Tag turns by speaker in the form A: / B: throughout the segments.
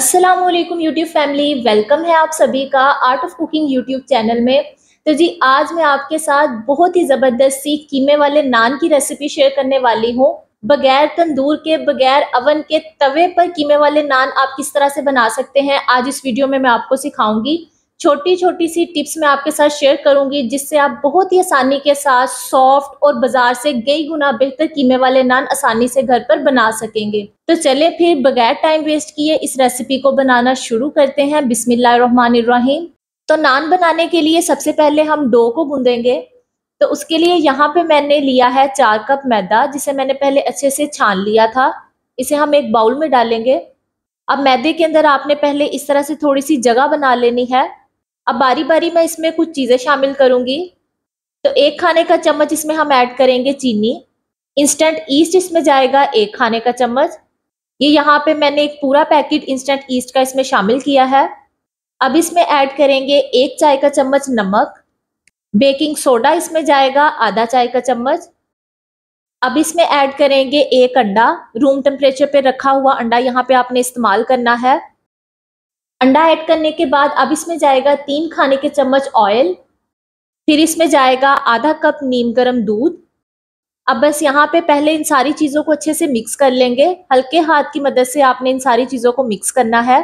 A: अस्सलाम वालेकुम YouTube family welcome है आप सभी का art of cooking YouTube channel में तो जी आज मैं आपके साथ बहुत ही ज़बरदस्त सी कीमे वाले नान की रेसिपी शेयर करने वाली हूँ बगैर तंदूर के बगैर अवन के तवे पर कीमे वाले नान आप किस तरह से बना सकते हैं आज इस वीडियो में मैं आपको सिखाऊंगी छोटी छोटी सी टिप्स मैं आपके साथ शेयर करूंगी जिससे आप बहुत ही आसानी के साथ सॉफ्ट और बाजार से कई गुना बेहतर कीमे वाले नान आसानी से घर पर बना सकेंगे तो चले फिर बगैर टाइम वेस्ट किए इस रेसिपी को बनाना शुरू करते हैं बिस्मिल्लाहिर्रहमानिर्रहीम तो नान बनाने के लिए सबसे पहले हम डो को गूंदेंगे तो उसके लिए यहाँ पे मैंने लिया है चार कप मैदा जिसे मैंने पहले अच्छे से छान लिया था इसे हम एक बाउल में डालेंगे अब मैदे के अंदर आपने पहले इस तरह से थोड़ी सी जगह बना लेनी है अब बारी बारी मैं इसमें कुछ चीज़ें शामिल करूँगी तो एक खाने का चम्मच इसमें हम ऐड करेंगे चीनी इंस्टेंट ईस्ट इसमें जाएगा एक खाने का चम्मच ये यहाँ पे मैंने एक पूरा पैकेट इंस्टेंट ईस्ट का इसमें शामिल किया है अब इसमें ऐड करेंगे एक चाय का चम्मच नमक बेकिंग सोडा इसमें जाएगा आधा चाय का चम्मच अब इसमें ऐड करेंगे एक अंडा रूम टेम्परेचर पे रखा हुआ अंडा यहाँ पे आपने इस्तेमाल करना है अंडा ऐड करने के बाद अब इसमें जाएगा तीन खाने के चम्मच ऑयल फिर इसमें जाएगा आधा कप नीम गर्म दूध अब बस यहाँ पे पहले इन सारी चीज़ों को अच्छे से मिक्स कर लेंगे हल्के हाथ की मदद से आपने इन सारी चीज़ों को मिक्स करना है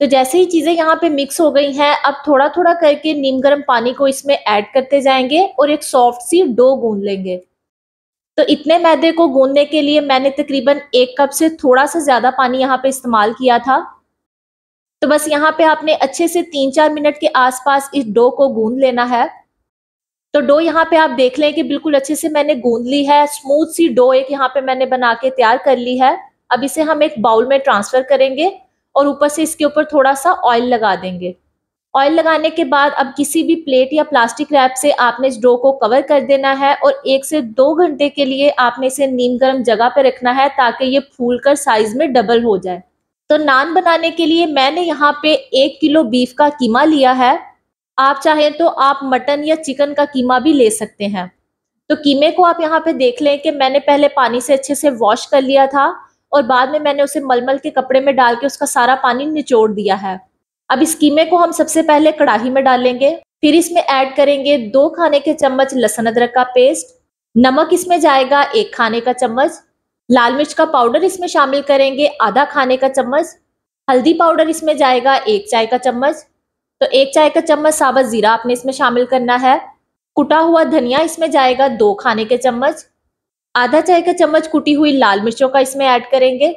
A: तो जैसे ही चीज़ें यहाँ पे मिक्स हो गई हैं अब थोड़ा थोड़ा करके नीम गर्म पानी को इसमें ऐड करते जाएंगे और एक सॉफ्ट सी डो गूंद लेंगे तो इतने मैदे को गूंदने के लिए मैंने तकरीबन एक कप से थोड़ा सा ज़्यादा पानी यहाँ पे इस्तेमाल किया था तो बस यहाँ पे आपने अच्छे से तीन चार मिनट के आसपास इस डो को गूंद लेना है तो डो यहाँ पे आप देख लें कि बिल्कुल अच्छे से मैंने गूंद ली है स्मूथ सी डो एक यहाँ पे मैंने बना के तैयार कर ली है अब इसे हम एक बाउल में ट्रांसफर करेंगे और ऊपर से इसके ऊपर थोड़ा सा ऑयल लगा देंगे ऑयल लगाने के बाद अब किसी भी प्लेट या प्लास्टिक रैप से आपने इस डो को कवर कर देना है और एक से दो घंटे के लिए आपने इसे नीम गर्म जगह पर रखना है ताकि ये फूल कर साइज में डबल हो जाए तो नान बनाने के लिए मैंने यहाँ पे एक किलो बीफ का कीमा लिया है आप चाहें तो आप मटन या चिकन का कीमा भी ले सकते हैं तो कीमे को आप यहाँ पे देख लें कि मैंने पहले पानी से अच्छे से वॉश कर लिया था और बाद में मैंने उसे मलमल के कपड़े में डाल के उसका सारा पानी निचोड़ दिया है अब इस कीमे को हम सबसे पहले कढ़ाही में डालेंगे फिर इसमें ऐड करेंगे दो खाने के चम्मच लहसुन अदरक का पेस्ट नमक इसमें जाएगा एक खाने का चम्मच लाल मिर्च का पाउडर इसमें शामिल करेंगे आधा खाने का चम्मच हल्दी पाउडर इसमें जाएगा एक चाय का चम्मच तो एक चाय का चम्मच साबत जीरा आपने इसमें शामिल करना है कुटा हुआ धनिया इसमें जाएगा दो खाने के चम्मच आधा चाय का चम्मच कुटी हुई लाल मिर्चों का इसमें ऐड करेंगे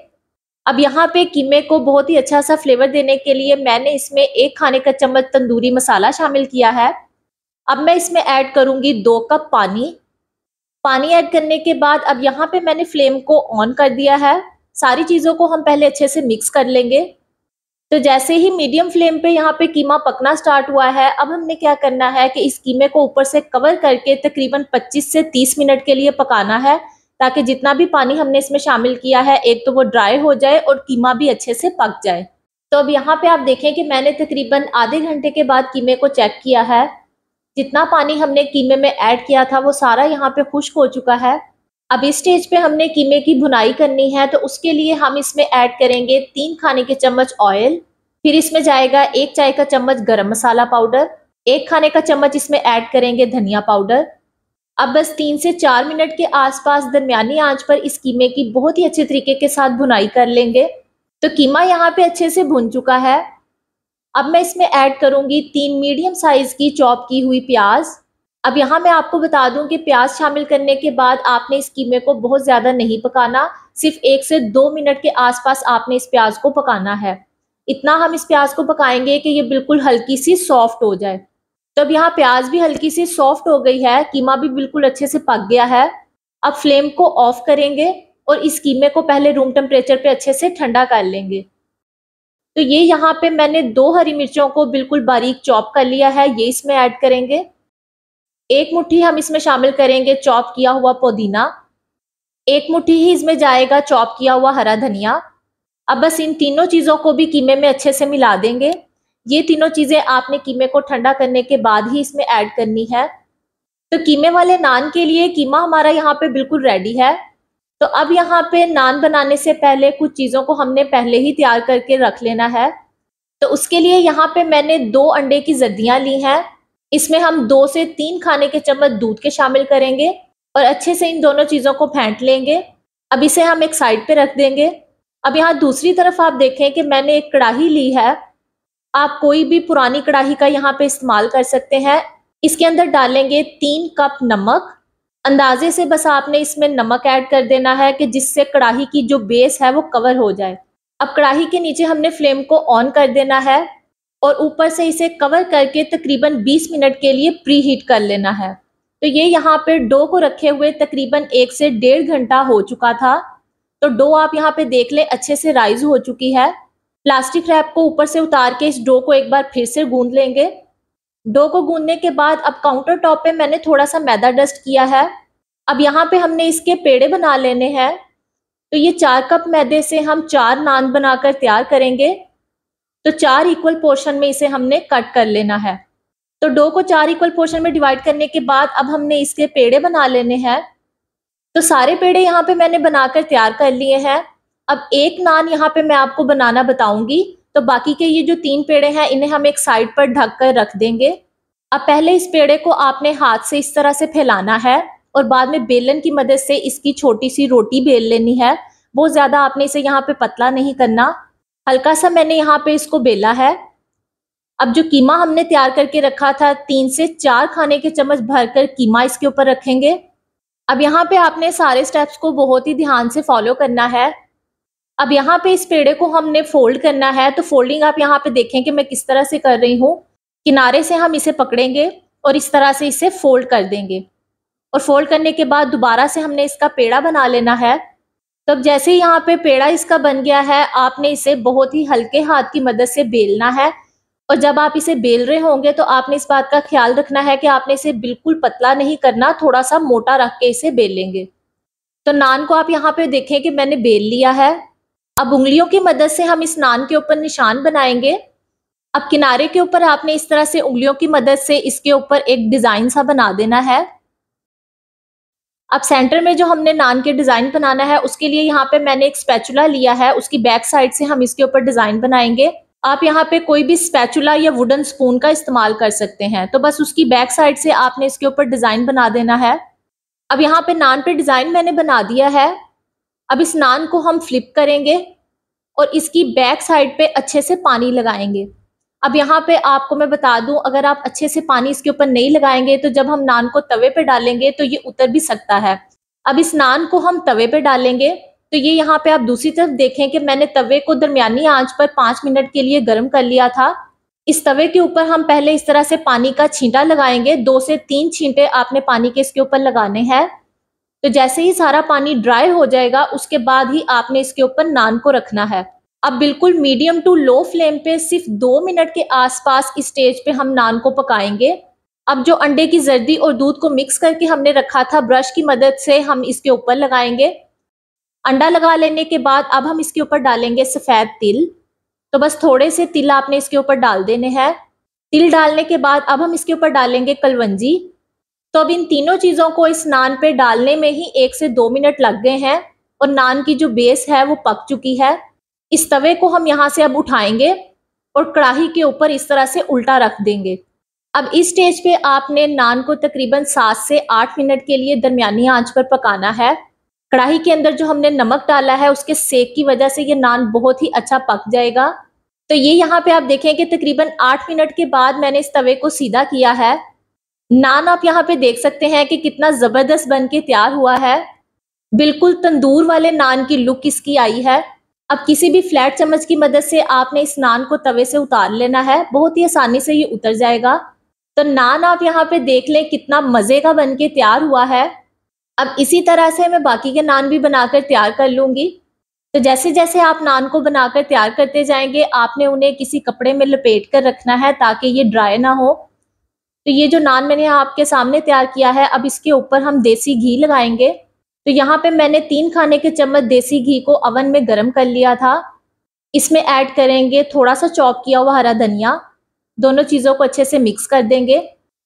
A: अब यहाँ पे कीमे को बहुत ही अच्छा सा फ्लेवर देने के लिए मैंने इसमें एक खाने का चम्मच तंदूरी मसाला शामिल किया है अब मैं इसमें ऐड करूंगी दो कप पानी पानी ऐड करने के बाद अब यहाँ पे मैंने फ्लेम को ऑन कर दिया है सारी चीज़ों को हम पहले अच्छे से मिक्स कर लेंगे तो जैसे ही मीडियम फ्लेम पे यहाँ पे कीमा पकना स्टार्ट हुआ है अब हमने क्या करना है कि इस कीमे को ऊपर से कवर करके तकरीबन 25 से 30 मिनट के लिए पकाना है ताकि जितना भी पानी हमने इसमें शामिल किया है एक तो वो ड्राई हो जाए और कीमा भी अच्छे से पक जाए तो अब यहाँ पे आप देखें कि मैंने तकरीबन आधे घंटे के बाद कीमे को चेक किया है जितना पानी हमने कीमे में ऐड किया था वो सारा यहाँ पे खुश्क हो चुका है अब इस स्टेज पे हमने कीमे की भुनाई करनी है तो उसके लिए हम इसमें ऐड करेंगे तीन खाने के चम्मच ऑयल फिर इसमें जाएगा एक चाय का चम्मच गरम मसाला पाउडर एक खाने का चम्मच इसमें ऐड करेंगे धनिया पाउडर अब बस तीन से चार मिनट के आसपास दरमियानी आंच पर इस कीमे की बहुत ही अच्छे तरीके के साथ भुनाई कर लेंगे तो कीमा यहाँ पे अच्छे से भुन चुका है अब मैं इसमें ऐड करूँगी तीन मीडियम साइज़ की चॉप की हुई प्याज अब यहाँ मैं आपको बता दूं कि प्याज शामिल करने के बाद आपने इस कीमे को बहुत ज़्यादा नहीं पकाना सिर्फ एक से दो मिनट के आसपास आपने इस प्याज को पकाना है इतना हम इस प्याज को पकाएंगे कि ये बिल्कुल हल्की सी सॉफ्ट हो जाए तो अब यहाँ प्याज भी हल्की सी सॉफ्ट हो गई है कीमा भी बिल्कुल अच्छे से पक गया है अब फ्लेम को ऑफ करेंगे और इस कीमे को पहले रूम टेम्परेचर पे अच्छे से ठंडा कर लेंगे तो ये यहाँ पे मैंने दो हरी मिर्चों को बिल्कुल बारीक चॉप कर लिया है ये इसमें ऐड करेंगे एक मुट्ठी हम इसमें शामिल करेंगे चॉप किया हुआ पुदीना एक मुट्ठी ही इसमें जाएगा चॉप किया हुआ हरा धनिया अब बस इन तीनों चीज़ों को भी कीमे में अच्छे से मिला देंगे ये तीनों चीज़ें आपने कीमे को ठंडा करने के बाद ही इसमें ऐड करनी है तो कीमे वाले नान के लिए कीमा हमारा यहाँ पे बिल्कुल रेडी है तो अब यहाँ पे नान बनाने से पहले कुछ चीज़ों को हमने पहले ही तैयार करके रख लेना है तो उसके लिए यहाँ पे मैंने दो अंडे की जद्दियाँ ली हैं इसमें हम दो से तीन खाने के चम्मच दूध के शामिल करेंगे और अच्छे से इन दोनों चीज़ों को फेंट लेंगे अब इसे हम एक साइड पे रख देंगे अब यहाँ दूसरी तरफ आप देखें कि मैंने एक कढ़ाही ली है आप कोई भी पुरानी कढ़ाही का यहाँ पे इस्तेमाल कर सकते हैं इसके अंदर डालेंगे तीन कप नमक अंदाजे से बस आपने इसमें नमक ऐड कर देना है कि जिससे कढ़ाही की जो बेस है वो कवर हो जाए अब कढ़ाही के नीचे हमने फ्लेम को ऑन कर देना है और ऊपर से इसे कवर करके तकरीबन 20 मिनट के लिए प्री हीट कर लेना है तो ये यहाँ पे डो को रखे हुए तकरीबन एक से डेढ़ घंटा हो चुका था तो डो आप यहाँ पे देख लें अच्छे से राइज हो चुकी है प्लास्टिक रैप को ऊपर से उतार के इस डो को एक बार फिर से गूंद लेंगे डो को गूंदने के बाद अब काउंटर टॉप पे मैंने थोड़ा सा मैदा डस्ट किया है अब यहाँ पे हमने इसके पेड़े बना लेने हैं तो ये चार कप मैदे से हम चार नान बनाकर तैयार करेंगे तो चार इक्वल पोर्शन में इसे हमने कट कर लेना है तो डो को चार इक्वल पोर्शन में डिवाइड करने के बाद अब हमने इसके पेड़े बना लेने हैं तो सारे पेड़े यहाँ पे मैंने बनाकर तैयार कर लिए हैं अब एक नान यहाँ पे मैं आपको बनाना बताऊंगी तो बाकी के ये जो तीन पेड़े हैं इन्हें हम एक साइड पर ढक कर रख देंगे अब पहले इस पेड़े को आपने हाथ से इस तरह से फैलाना है और बाद में बेलन की मदद से इसकी छोटी सी रोटी बेल लेनी है बहुत ज़्यादा आपने इसे यहाँ पे पतला नहीं करना हल्का सा मैंने यहाँ पे इसको बेला है अब जो कीमा हमने तैयार करके रखा था तीन से चार खाने के चम्मच भर कर कीमा इसके ऊपर रखेंगे अब यहाँ पे आपने सारे स्टेप्स को बहुत ही ध्यान से फॉलो करना है अब यहाँ पे इस पेड़े को हमने फोल्ड करना है तो फोल्डिंग आप यहाँ पे देखें कि मैं किस तरह से कर रही हूँ किनारे से हम इसे पकड़ेंगे और इस तरह से इसे फोल्ड कर देंगे और फोल्ड करने के बाद दोबारा से हमने इसका पेड़ा बना लेना है तो जैसे यहाँ पे पेड़ा इसका बन गया है आपने इसे बहुत ही हल्के हाथ की मदद से बेलना है और जब आप इसे बेल रहे होंगे तो आपने इस बात का ख्याल रखना है कि आपने इसे बिल्कुल पतला नहीं करना थोड़ा सा मोटा रख के इसे बेलेंगे तो नान को आप यहाँ पे देखें कि मैंने बेल लिया है अब उंगलियों की मदद से हम इस नान के ऊपर निशान बनाएंगे अब किनारे के ऊपर आपने इस तरह से उंगलियों की मदद से इसके ऊपर एक डिजाइन सा बना देना है अब सेंटर में जो हमने नान के डिजाइन बनाना है उसके लिए यहाँ पे मैंने एक स्पैचुला लिया है उसकी बैक साइड से हम इसके ऊपर डिजाइन बनाएंगे आप यहाँ पे कोई भी स्पैचुला या वुडन स्पून का इस्तेमाल कर सकते हैं तो बस उसकी बैक साइड से आपने इसके ऊपर डिजाइन बना देना है अब यहाँ पे नान पे डिजाइन मैंने बना दिया है अब इस नान को हम फ्लिप करेंगे और इसकी बैक साइड पे अच्छे से पानी लगाएंगे अब यहाँ पे आपको मैं बता दूं अगर आप अच्छे से पानी इसके ऊपर नहीं लगाएंगे तो जब हम नान को तवे पे डालेंगे तो ये उतर भी सकता है अब इस नान को हम तवे पे डालेंगे तो ये यहाँ पे आप दूसरी तरफ देखें कि मैंने तवे को दरमियानी आंच पर पांच मिनट के लिए गर्म कर लिया था इस तवे के ऊपर हम पहले इस तरह से पानी का छींटा लगाएंगे दो से तीन छींटे आपने पानी के इसके ऊपर लगाने हैं तो जैसे ही सारा पानी ड्राई हो जाएगा उसके बाद ही आपने इसके ऊपर नान को रखना है अब बिल्कुल मीडियम टू लो फ्लेम पे सिर्फ दो मिनट के आसपास इस स्टेज पे हम नान को पकाएंगे अब जो अंडे की जर्दी और दूध को मिक्स करके हमने रखा था ब्रश की मदद से हम इसके ऊपर लगाएंगे अंडा लगा लेने के बाद अब हम इसके ऊपर डालेंगे सफ़ेद तिल तो बस थोड़े से तिल आपने इसके ऊपर डाल देने हैं तिल डालने के बाद अब हम इसके ऊपर डालेंगे कलवंजी तो अब इन तीनों चीज़ों को इस नान पे डालने में ही एक से दो मिनट लग गए हैं और नान की जो बेस है वो पक चुकी है इस तवे को हम यहाँ से अब उठाएंगे और कढ़ाही के ऊपर इस तरह से उल्टा रख देंगे अब इस स्टेज पे आपने नान को तकरीबन सात से आठ मिनट के लिए दरमियानी आंच पर पकाना है कढ़ाही के अंदर जो हमने नमक डाला है उसके सेक की वजह से ये नान बहुत ही अच्छा पक जाएगा तो ये यहाँ पे आप देखें कि तकरीबन आठ मिनट के बाद मैंने इस तवे को सीधा किया है नान आप यहाँ पे देख सकते हैं कि कितना जबरदस्त बन के तैयार हुआ है बिल्कुल तंदूर वाले नान की लुक इसकी आई है अब किसी भी फ्लैट चम्मच की मदद से आपने इस नान को तवे से उतार लेना है बहुत ही आसानी से ये उतर जाएगा तो नान आप यहाँ पे देख लें कितना मज़े का बन के तैयार हुआ है अब इसी तरह से मैं बाकी के नान भी बनाकर तैयार कर लूंगी तो जैसे जैसे आप नान को बनाकर तैयार करते जाएंगे आपने उन्हें किसी कपड़े में लपेट कर रखना है ताकि ये ड्राई ना हो तो ये जो नान मैंने आपके सामने तैयार किया है अब इसके ऊपर हम देसी घी लगाएंगे तो यहाँ पे मैंने तीन खाने के चम्मच देसी घी को अवन में गर्म कर लिया था इसमें ऐड करेंगे थोड़ा सा चॉप किया हुआ हरा धनिया दोनों चीज़ों को अच्छे से मिक्स कर देंगे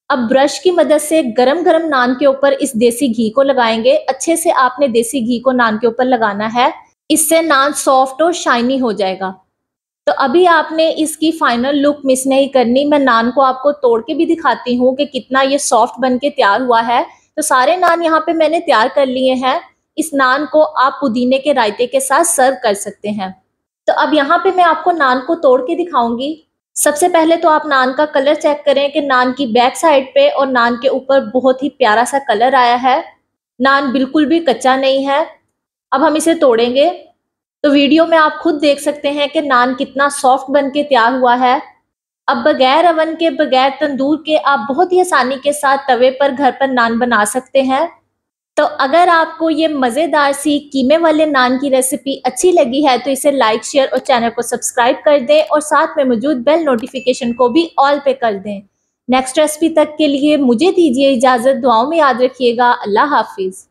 A: अब ब्रश की मदद से गरम गरम नान के ऊपर इस देसी घी को लगाएंगे अच्छे से आपने देसी घी को नान के ऊपर लगाना है इससे नान सॉफ्ट और शाइनी हो जाएगा तो अभी आपने इसकी फाइनल लुक मिस नहीं करनी मैं नान को आपको तोड़ के भी दिखाती हूँ कि कितना ये सॉफ्ट बन के तैयार हुआ है तो सारे नान यहाँ पे मैंने तैयार कर लिए हैं इस नान को आप पुदीने के रायते के साथ सर्व कर सकते हैं तो अब यहाँ पे मैं आपको नान को तोड़ के दिखाऊंगी सबसे पहले तो आप नान का कलर चेक करें कि नान की बैक साइड पे और नान के ऊपर बहुत ही प्यारा सा कलर आया है नान बिल्कुल भी कच्चा नहीं है अब हम इसे तोड़ेंगे तो वीडियो में आप खुद देख सकते हैं कि नान कितना सॉफ्ट बन के तैयार हुआ है अब बगैर अवन के बगैर तंदूर के आप बहुत ही आसानी के साथ तवे पर घर पर नान बना सकते हैं तो अगर आपको ये मज़ेदार सी कीमे वाले नान की रेसिपी अच्छी लगी है तो इसे लाइक शेयर और चैनल को सब्सक्राइब कर दें और साथ में मौजूद बेल नोटिफिकेशन को भी ऑल पे कर दें नेक्स्ट रेसिपी तक के लिए मुझे दीजिए इजाज़त दुआओं में याद रखिएगा अल्लाह हाफिज़